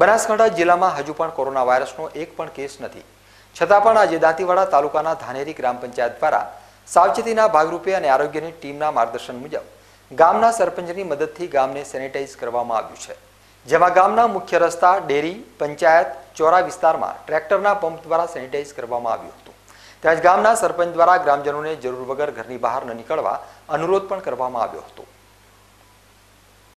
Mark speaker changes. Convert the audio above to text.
Speaker 1: બનાસકાંઠા જિલ્લામાં હજુ પણ કોરોના વાયરસનો એક પણ કેસ નથી છતાં પણ આજે દાંતીવાડા તાલુકાના ધાનેરી ગ્રામ પંચાયત દ્વારા સાવચેતીના ભાગરૂપે અને આરોગ્યની ટીમના માર્ગદર્શન મુજબ ગામના સરપંચની મદદથી ગામને સેનિટાઈઝ કરવામાં આવ્યું છે જેમાં ગામના મુખ્ય રસ્તા ડેરી પંચાયત ચોરા વિસ્તારમાં ટ્રેક્ટરના પંપ દ્વારા સેનિટાઈઝ કરવામાં આવ્યું હતું તેમજ ગામના સરપંચ દ્વારા ગ્રામજનોને જરૂર વગર ઘરની બહાર ન નીકળવા અનુરોધ પણ કરવામાં આવ્યો હતો